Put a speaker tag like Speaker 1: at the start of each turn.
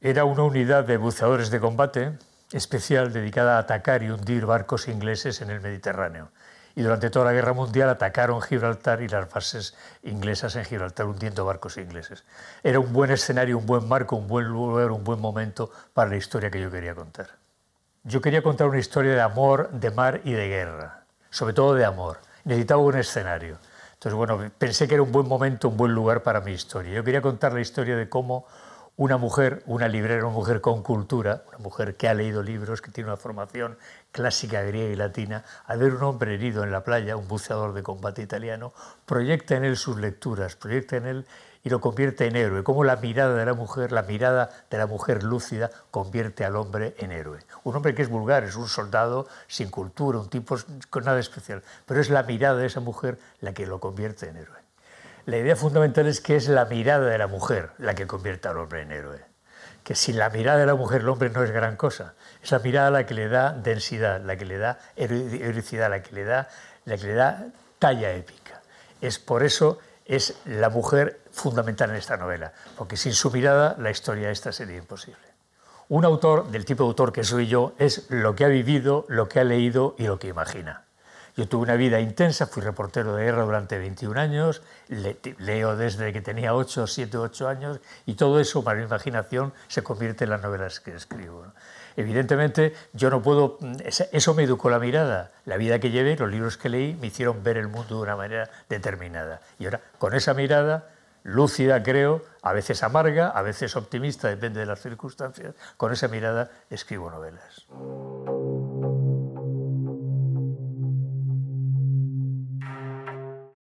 Speaker 1: Era una unidad de buceadores de combate especial dedicada a atacar y hundir barcos ingleses en el Mediterráneo. Y durante toda la Guerra Mundial atacaron Gibraltar y las bases inglesas en Gibraltar hundiendo barcos ingleses. Era un buen escenario, un buen marco, un buen lugar, un buen momento para la historia que yo quería contar. Yo quería contar una historia de amor, de mar y de guerra, sobre todo de amor. Necesitaba un escenario. Entonces, bueno, pensé que era un buen momento, un buen lugar para mi historia. Yo quería contar la historia de cómo una mujer, una librera, una mujer con cultura, una mujer que ha leído libros, que tiene una formación clásica griega y latina, al ver un hombre herido en la playa, un buceador de combate italiano, proyecta en él sus lecturas, proyecta en él y lo convierte en héroe, como la mirada de la mujer, la mirada de la mujer lúcida convierte al hombre en héroe. Un hombre que es vulgar, es un soldado sin cultura, un tipo con nada especial, pero es la mirada de esa mujer la que lo convierte en héroe la idea fundamental es que es la mirada de la mujer la que convierte al hombre en héroe. Que sin la mirada de la mujer el hombre no es gran cosa. Es la mirada la que le da densidad, la que le da heroicidad, la que le da, la que le da talla épica. Es por eso es la mujer fundamental en esta novela, porque sin su mirada la historia esta sería imposible. Un autor del tipo de autor que soy yo es lo que ha vivido, lo que ha leído y lo que imagina. Yo tuve una vida intensa, fui reportero de guerra durante 21 años, leo desde que tenía 8, 7, 8 años y todo eso para mi imaginación se convierte en las novelas que escribo. Evidentemente yo no puedo, mm, eso me educó la mirada, la vida que llevé, los libros que leí me hicieron ver el mundo de una manera determinada. Y ahora con esa mirada lúcida, creo, a veces amarga, a veces optimista, depende de las circunstancias, con esa mirada escribo novelas.